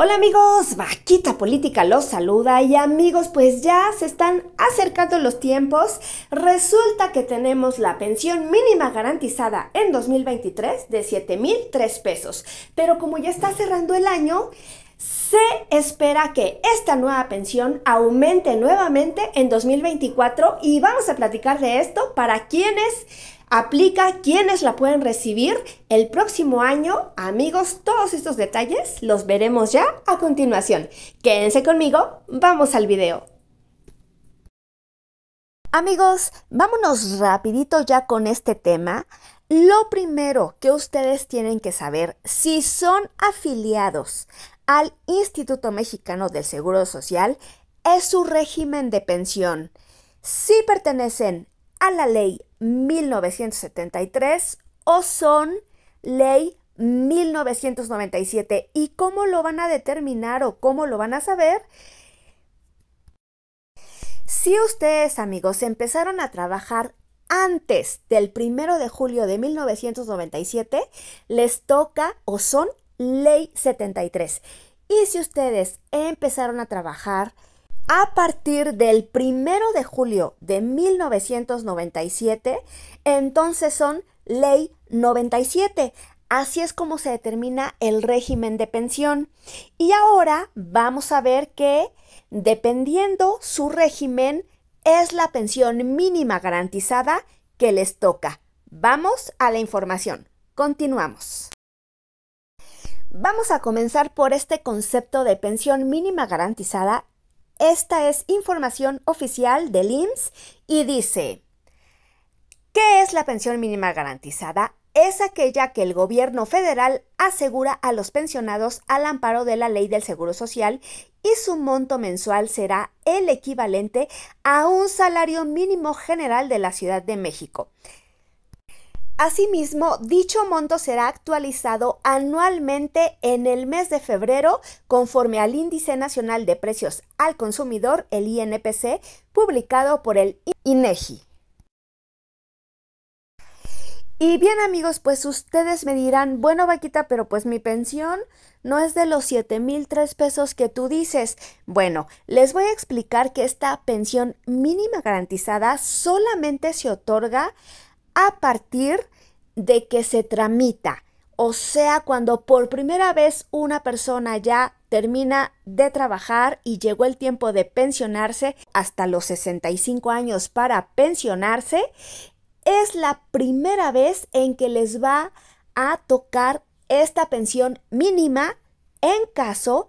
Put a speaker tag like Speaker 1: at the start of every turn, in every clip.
Speaker 1: Hola amigos, Vaquita Política los saluda y amigos, pues ya se están acercando los tiempos. Resulta que tenemos la pensión mínima garantizada en 2023 de 7.003 pesos, pero como ya está cerrando el año, se espera que esta nueva pensión aumente nuevamente en 2024 y vamos a platicar de esto para quienes Aplica quienes la pueden recibir el próximo año. Amigos, todos estos detalles los veremos ya a continuación. Quédense conmigo, vamos al video. Amigos, vámonos rapidito ya con este tema. Lo primero que ustedes tienen que saber, si son afiliados al Instituto Mexicano del Seguro Social, es su régimen de pensión. Si pertenecen a la ley 1973 o son ley 1997. ¿Y cómo lo van a determinar o cómo lo van a saber? Si ustedes, amigos, empezaron a trabajar antes del primero de julio de 1997, les toca o son ley 73. Y si ustedes empezaron a trabajar a partir del 1 de julio de 1997, entonces son ley 97. Así es como se determina el régimen de pensión. Y ahora vamos a ver que, dependiendo su régimen, es la pensión mínima garantizada que les toca. Vamos a la información. Continuamos. Vamos a comenzar por este concepto de pensión mínima garantizada esta es información oficial del IMSS y dice, ¿qué es la pensión mínima garantizada? Es aquella que el gobierno federal asegura a los pensionados al amparo de la ley del Seguro Social y su monto mensual será el equivalente a un salario mínimo general de la Ciudad de México. Asimismo, dicho monto será actualizado anualmente en el mes de febrero conforme al Índice Nacional de Precios al Consumidor, el INPC, publicado por el INEGI. E y bien amigos, pues ustedes me dirán, bueno vaquita, pero pues mi pensión no es de los 7,003 pesos que tú dices. Bueno, les voy a explicar que esta pensión mínima garantizada solamente se otorga a partir de que se tramita, o sea, cuando por primera vez una persona ya termina de trabajar y llegó el tiempo de pensionarse hasta los 65 años para pensionarse, es la primera vez en que les va a tocar esta pensión mínima en caso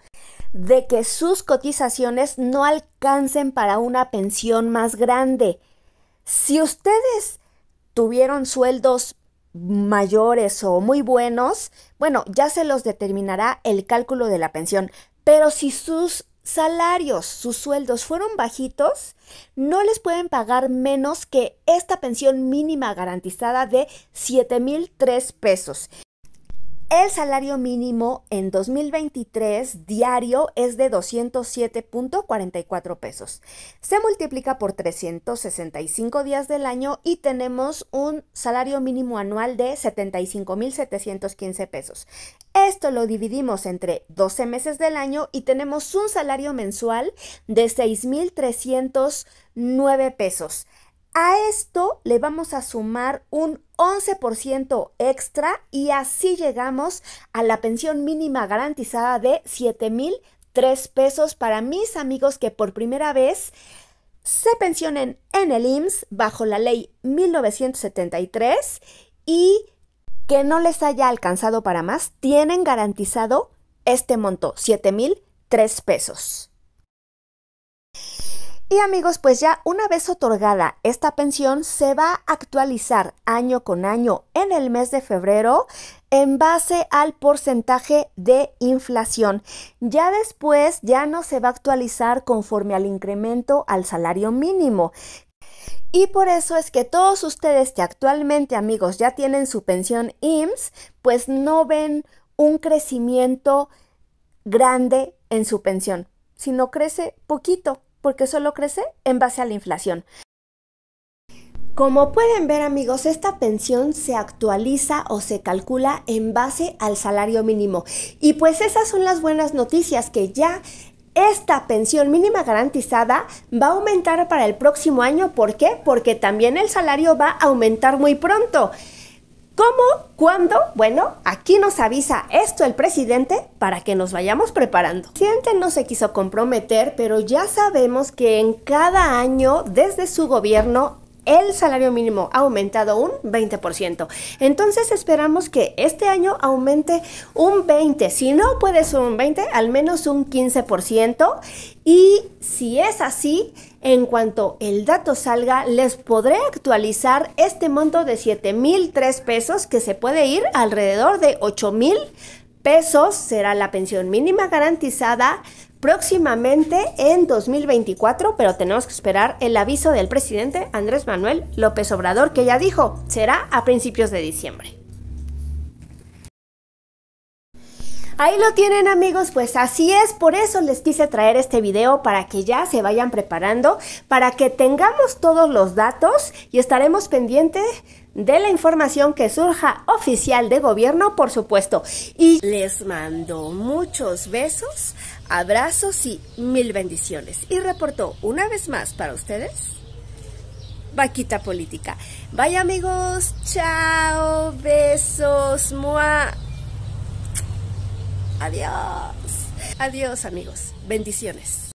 Speaker 1: de que sus cotizaciones no alcancen para una pensión más grande. Si ustedes tuvieron sueldos mayores o muy buenos, bueno, ya se los determinará el cálculo de la pensión. Pero si sus salarios, sus sueldos fueron bajitos, no les pueden pagar menos que esta pensión mínima garantizada de 7.003 pesos. El salario mínimo en 2023 diario es de 207.44 pesos. Se multiplica por 365 días del año y tenemos un salario mínimo anual de 75.715 pesos. Esto lo dividimos entre 12 meses del año y tenemos un salario mensual de 6.309 pesos. A esto le vamos a sumar un 11% extra y así llegamos a la pensión mínima garantizada de 7,003 pesos para mis amigos que por primera vez se pensionen en el IMSS bajo la ley 1973 y que no les haya alcanzado para más, tienen garantizado este monto, 7,003 pesos. Y amigos, pues ya una vez otorgada esta pensión se va a actualizar año con año en el mes de febrero en base al porcentaje de inflación. Ya después ya no se va a actualizar conforme al incremento al salario mínimo, y por eso es que todos ustedes que actualmente, amigos, ya tienen su pensión IMSS, pues no ven un crecimiento grande en su pensión, sino crece poquito, porque solo crece en base a la inflación. Como pueden ver amigos, esta pensión se actualiza o se calcula en base al salario mínimo. Y pues esas son las buenas noticias que ya esta pensión mínima garantizada va a aumentar para el próximo año. ¿Por qué? Porque también el salario va a aumentar muy pronto. ¿Cómo? ¿Cuándo? Bueno, aquí nos avisa esto el presidente para que nos vayamos preparando. Siente no se quiso comprometer, pero ya sabemos que en cada año desde su gobierno el salario mínimo ha aumentado un 20%. Entonces esperamos que este año aumente un 20%. Si no puede ser un 20%, al menos un 15%. Y si es así, en cuanto el dato salga, les podré actualizar este monto de 7.003 pesos que se puede ir alrededor de 8.000 pesos. Será la pensión mínima garantizada próximamente en 2024, pero tenemos que esperar el aviso del presidente Andrés Manuel López Obrador, que ya dijo, será a principios de diciembre. Ahí lo tienen amigos, pues así es, por eso les quise traer este video para que ya se vayan preparando, para que tengamos todos los datos y estaremos pendientes de la información que surja oficial de gobierno, por supuesto. Y les mando muchos besos, abrazos y mil bendiciones. Y reportó una vez más para ustedes, Vaquita Política. Vaya amigos, chao, besos, muah. Adiós. Adiós amigos. Bendiciones.